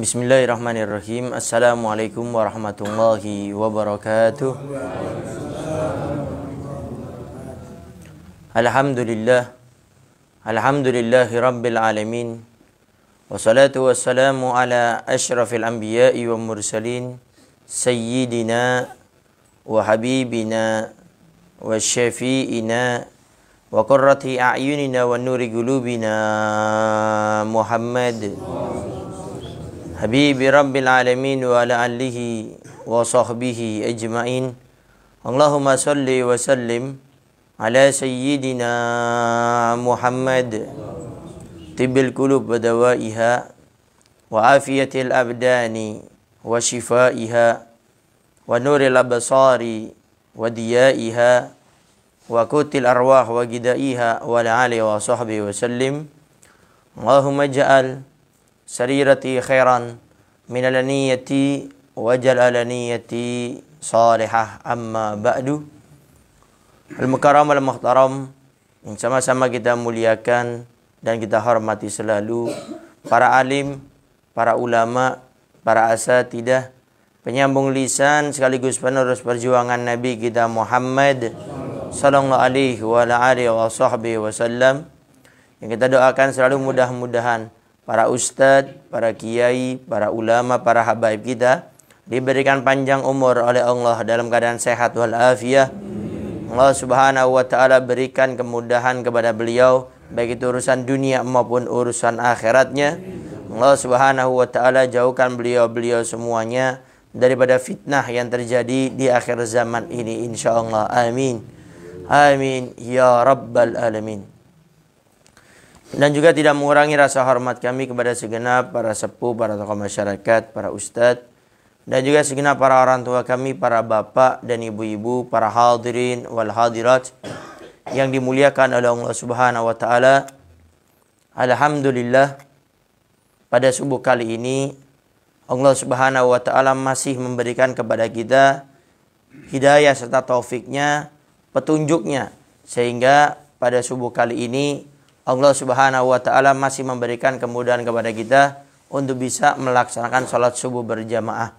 بسم الله الرحمن الرحيم السلام عليكم ورحمة الله وبركاته الحمد لله الحمد لله رب العالمين والصلاة والسلام على أشرف الأنبياء والمرسلين سيدنا وحبيبنا وشفيئنا وقرة أعيننا ونور قلوبنا محمد حبيب رب العالمين وعلى آله وصحبه أجمعين اللهم صل وسلم على سيدنا محمد طب القلوب ودوائها وعافية الأبدان وشفائها ونور الأبصار وديائها wa kutil arwah wa gidaiha wa ali wa sahbihi wa sallim Allahumma ja'al sarirati khairan minal niyati wa jalal salihah amma ba'du al mukaram al-Mukhtaram yang sama-sama kita muliakan dan kita hormati selalu para alim, para ulama, para asatidah, penyambung lisan sekaligus penerus perjuangan Nabi kita Muhammad sallallahu alaihi wa alihi wa sahbihi wasallam yang kita doakan selalu mudah-mudahan para ustadz, para kiai, para ulama, para habaib kita diberikan panjang umur oleh Allah dalam keadaan sehat wal afiah. Allah Subhanahu wa taala berikan kemudahan kepada beliau baik itu urusan dunia maupun urusan akhiratnya. Allah Subhanahu wa taala jauhkan beliau-beliau semuanya daripada fitnah yang terjadi di akhir zaman ini insyaallah. Amin. Amin ya rabbal alamin. Dan juga tidak mengurangi rasa hormat kami kepada segenap para sepuh, para tokoh masyarakat, para ustadz, dan juga segenap para orang tua kami, para bapak dan ibu-ibu, para hadirin wal hadirat yang dimuliakan oleh Allah Subhanahu wa taala. Alhamdulillah pada subuh kali ini Allah Subhanahu wa taala masih memberikan kepada kita hidayah serta taufiknya petunjuknya sehingga pada subuh kali ini Allah Subhanahu wa taala masih memberikan kemudahan kepada kita untuk bisa melaksanakan sholat subuh berjamaah.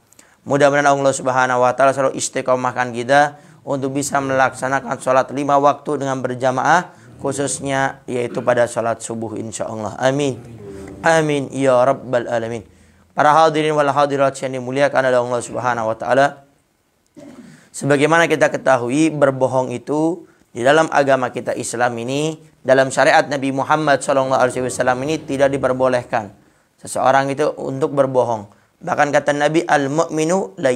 Mudah-mudahan Allah Subhanahu wa taala selalu istiqomahkan kita untuk bisa melaksanakan sholat lima waktu dengan berjamaah khususnya yaitu pada sholat subuh insya Allah. Amin. Amin. Ya Rabbal Alamin. Para hadirin wal hadirat yang dimuliakan oleh Allah Subhanahu wa taala. Sebagaimana kita ketahui berbohong itu di dalam agama kita Islam ini dalam syariat Nabi Muhammad SAW ini tidak diperbolehkan seseorang itu untuk berbohong. Bahkan kata Nabi al-mu'minu la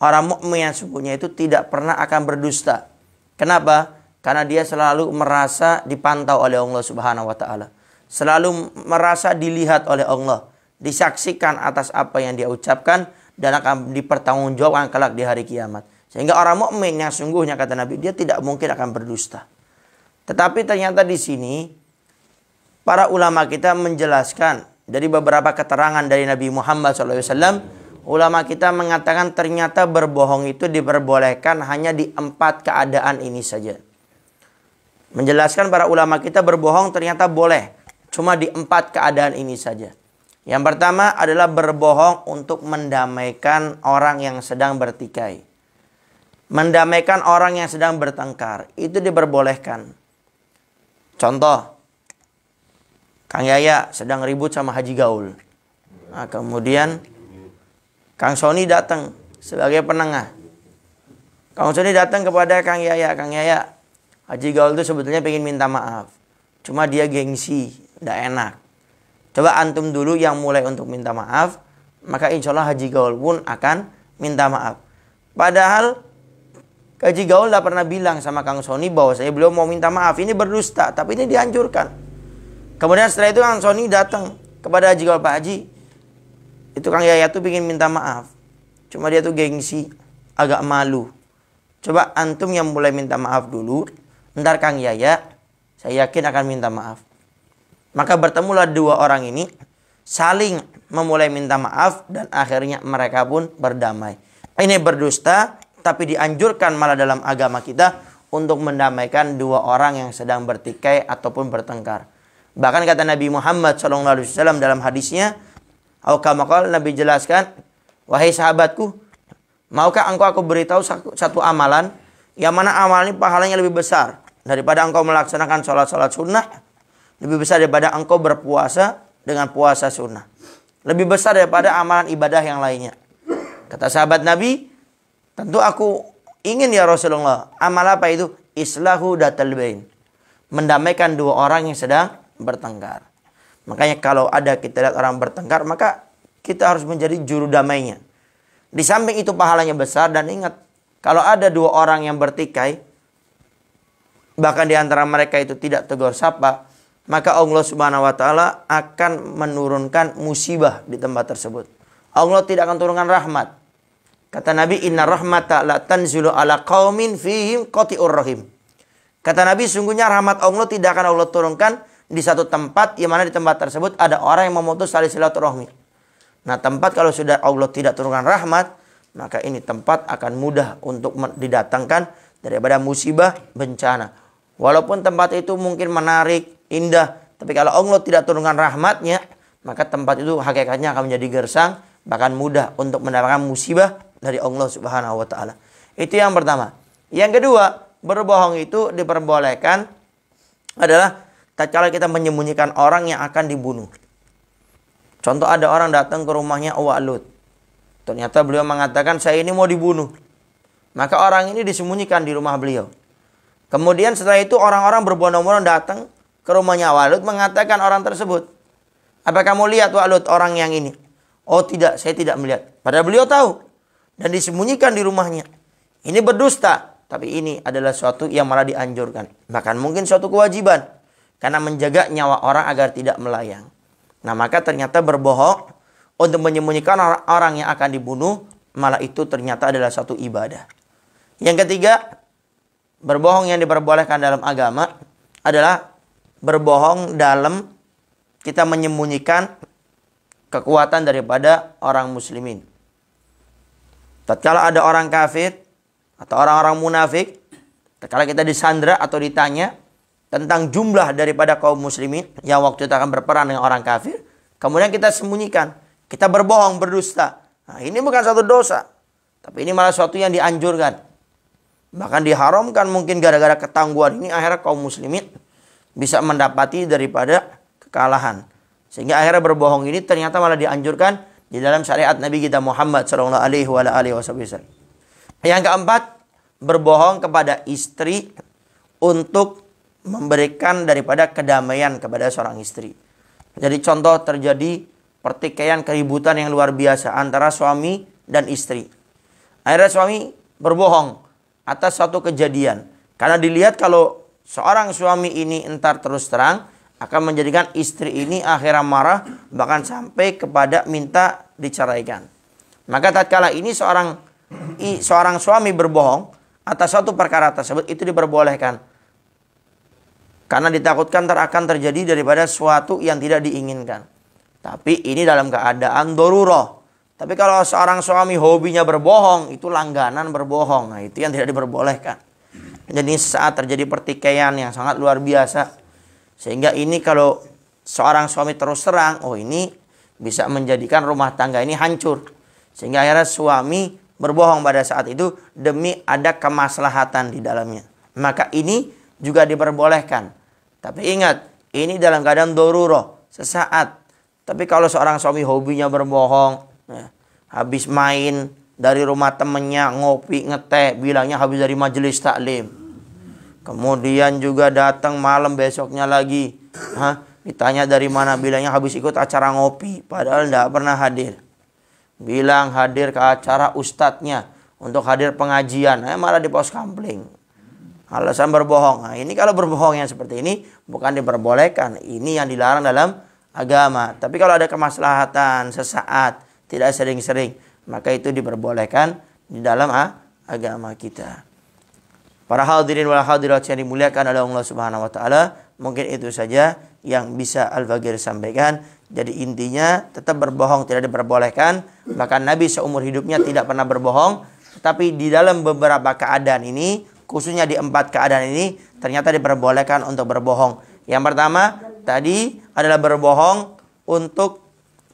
Orang mukmin yang sungguhnya itu tidak pernah akan berdusta. Kenapa? Karena dia selalu merasa dipantau oleh Allah Subhanahu wa taala. Selalu merasa dilihat oleh Allah, disaksikan atas apa yang dia ucapkan dan akan dipertanggungjawabkan kelak di hari kiamat. Sehingga orang mukmin yang sungguhnya kata Nabi dia tidak mungkin akan berdusta. Tetapi ternyata di sini para ulama kita menjelaskan dari beberapa keterangan dari Nabi Muhammad SAW, ulama kita mengatakan ternyata berbohong itu diperbolehkan hanya di empat keadaan ini saja. Menjelaskan para ulama kita berbohong ternyata boleh, cuma di empat keadaan ini saja. Yang pertama adalah berbohong untuk mendamaikan orang yang sedang bertikai. Mendamaikan orang yang sedang bertengkar, itu diperbolehkan. Contoh, Kang Yaya sedang ribut sama Haji Gaul. Nah, kemudian Kang Sony datang sebagai penengah. Kang Sony datang kepada Kang Yaya. Kang Yaya, Haji Gaul itu sebetulnya ingin minta maaf. Cuma dia gengsi, tidak enak. Coba antum dulu yang mulai untuk minta maaf, maka insya Allah haji gaul pun akan minta maaf. Padahal Haji Gaul tidak pernah bilang sama Kang Sony bahwa saya belum mau minta maaf, ini berdusta, tapi ini dianjurkan. Kemudian setelah itu Kang Sony datang kepada Haji Gaul, Pak Haji, itu Kang Yaya tuh ingin minta maaf. Cuma dia tuh gengsi, agak malu. Coba antum yang mulai minta maaf dulu, ntar Kang Yaya, saya yakin akan minta maaf. Maka bertemulah dua orang ini saling memulai minta maaf dan akhirnya mereka pun berdamai. Ini berdusta tapi dianjurkan malah dalam agama kita untuk mendamaikan dua orang yang sedang bertikai ataupun bertengkar. Bahkan kata Nabi Muhammad SAW dalam hadisnya, Aukamakal Nabi jelaskan, Wahai sahabatku, maukah engkau aku beritahu satu amalan yang mana amalan ini pahalanya lebih besar daripada engkau melaksanakan sholat-sholat sunnah lebih besar daripada engkau berpuasa dengan puasa sunnah. Lebih besar daripada amalan ibadah yang lainnya. Kata sahabat Nabi, tentu aku ingin ya Rasulullah. Amal apa itu? Islahu datal bain. Mendamaikan dua orang yang sedang bertengkar. Makanya kalau ada kita lihat orang bertengkar, maka kita harus menjadi juru damainya. Di samping itu pahalanya besar dan ingat, kalau ada dua orang yang bertikai, bahkan di antara mereka itu tidak tegur sapa, maka Allah Subhanahu wa taala akan menurunkan musibah di tempat tersebut. Allah tidak akan turunkan rahmat. Kata Nabi, "Inna rahmata la tanzilu ala qaumin fihim qati'ur rahim." Kata Nabi, sungguhnya rahmat Allah tidak akan Allah turunkan di satu tempat yang mana di tempat tersebut ada orang yang memutus tali silaturahmi. Nah, tempat kalau sudah Allah tidak turunkan rahmat, maka ini tempat akan mudah untuk didatangkan daripada musibah bencana. Walaupun tempat itu mungkin menarik, indah. Tapi kalau Allah tidak turunkan rahmatnya, maka tempat itu hakikatnya akan menjadi gersang, bahkan mudah untuk mendapatkan musibah dari Allah Subhanahu wa taala. Itu yang pertama. Yang kedua, berbohong itu diperbolehkan adalah tatkala kita menyembunyikan orang yang akan dibunuh. Contoh ada orang datang ke rumahnya Walut. Ternyata beliau mengatakan saya ini mau dibunuh. Maka orang ini disembunyikan di rumah beliau. Kemudian setelah itu orang-orang berbondong-bondong datang ke rumahnya Walud mengatakan orang tersebut. Apa kamu lihat Walut orang yang ini? Oh tidak, saya tidak melihat. Padahal beliau tahu. Dan disembunyikan di rumahnya. Ini berdusta. Tapi ini adalah suatu yang malah dianjurkan. Bahkan mungkin suatu kewajiban. Karena menjaga nyawa orang agar tidak melayang. Nah maka ternyata berbohong untuk menyembunyikan orang yang akan dibunuh. Malah itu ternyata adalah suatu ibadah. Yang ketiga, berbohong yang diperbolehkan dalam agama adalah berbohong dalam kita menyembunyikan kekuatan daripada orang muslimin. Tatkala ada orang kafir atau orang-orang munafik, tatkala kita disandra atau ditanya tentang jumlah daripada kaum muslimin yang waktu itu akan berperan dengan orang kafir, kemudian kita sembunyikan, kita berbohong, berdusta. Nah, ini bukan satu dosa, tapi ini malah suatu yang dianjurkan. Bahkan diharamkan mungkin gara-gara ketangguhan ini akhirnya kaum muslimin bisa mendapati daripada kekalahan. Sehingga akhirnya berbohong ini ternyata malah dianjurkan di dalam syariat Nabi kita Muhammad Shallallahu Alaihi Wasallam. Yang keempat, berbohong kepada istri untuk memberikan daripada kedamaian kepada seorang istri. Jadi contoh terjadi pertikaian keributan yang luar biasa antara suami dan istri. Akhirnya suami berbohong atas satu kejadian. Karena dilihat kalau seorang suami ini entar terus terang akan menjadikan istri ini akhirnya marah bahkan sampai kepada minta diceraikan. Maka tatkala ini seorang seorang suami berbohong atas suatu perkara tersebut itu diperbolehkan. Karena ditakutkan akan terjadi daripada suatu yang tidak diinginkan. Tapi ini dalam keadaan doruroh. Tapi kalau seorang suami hobinya berbohong, itu langganan berbohong. Nah, itu yang tidak diperbolehkan. Jadi saat terjadi pertikaian yang sangat luar biasa. Sehingga ini kalau seorang suami terus terang, oh ini bisa menjadikan rumah tangga ini hancur. Sehingga akhirnya suami berbohong pada saat itu demi ada kemaslahatan di dalamnya. Maka ini juga diperbolehkan. Tapi ingat, ini dalam keadaan doruro, sesaat. Tapi kalau seorang suami hobinya berbohong, ya, habis main, dari rumah temennya ngopi ngeteh bilangnya habis dari majelis taklim kemudian juga datang malam besoknya lagi Hah? ditanya dari mana bilangnya habis ikut acara ngopi padahal tidak pernah hadir bilang hadir ke acara ustadznya untuk hadir pengajian eh, malah di pos kampling alasan berbohong nah, ini kalau berbohong yang seperti ini bukan diperbolehkan ini yang dilarang dalam agama tapi kalau ada kemaslahatan sesaat tidak sering-sering maka itu diperbolehkan di dalam ah, agama kita. Para hadirin wal hadirat yang dimuliakan oleh Allah Subhanahu wa taala, mungkin itu saja yang bisa Al-Fagir sampaikan. Jadi intinya tetap berbohong tidak diperbolehkan. Bahkan Nabi seumur hidupnya tidak pernah berbohong. Tetapi di dalam beberapa keadaan ini, khususnya di empat keadaan ini, ternyata diperbolehkan untuk berbohong. Yang pertama tadi adalah berbohong untuk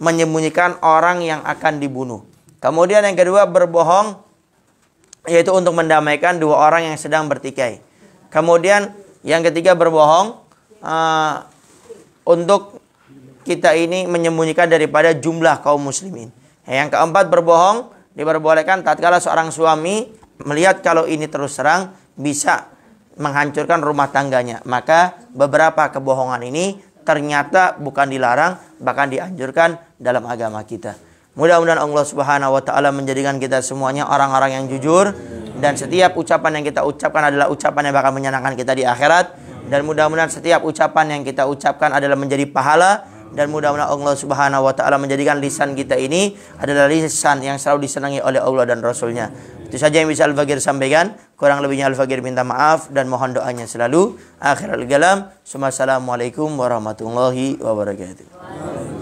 menyembunyikan orang yang akan dibunuh. Kemudian yang kedua berbohong yaitu untuk mendamaikan dua orang yang sedang bertikai. Kemudian yang ketiga berbohong uh, untuk kita ini menyembunyikan daripada jumlah kaum muslimin. Yang keempat berbohong diperbolehkan tatkala seorang suami melihat kalau ini terus terang bisa menghancurkan rumah tangganya. Maka beberapa kebohongan ini ternyata bukan dilarang bahkan dianjurkan dalam agama kita. Mudah-mudahan Allah Subhanahu wa taala menjadikan kita semuanya orang-orang yang jujur dan setiap ucapan yang kita ucapkan adalah ucapan yang bakal menyenangkan kita di akhirat dan mudah-mudahan setiap ucapan yang kita ucapkan adalah menjadi pahala dan mudah-mudahan Allah Subhanahu wa taala menjadikan lisan kita ini adalah lisan yang selalu disenangi oleh Allah dan Rasulnya. Itu saja yang bisa Al-Fagir sampaikan. Kurang lebihnya Al-Fagir minta maaf dan mohon doanya selalu. Akhirul kalam. Assalamualaikum warahmatullahi wabarakatuh.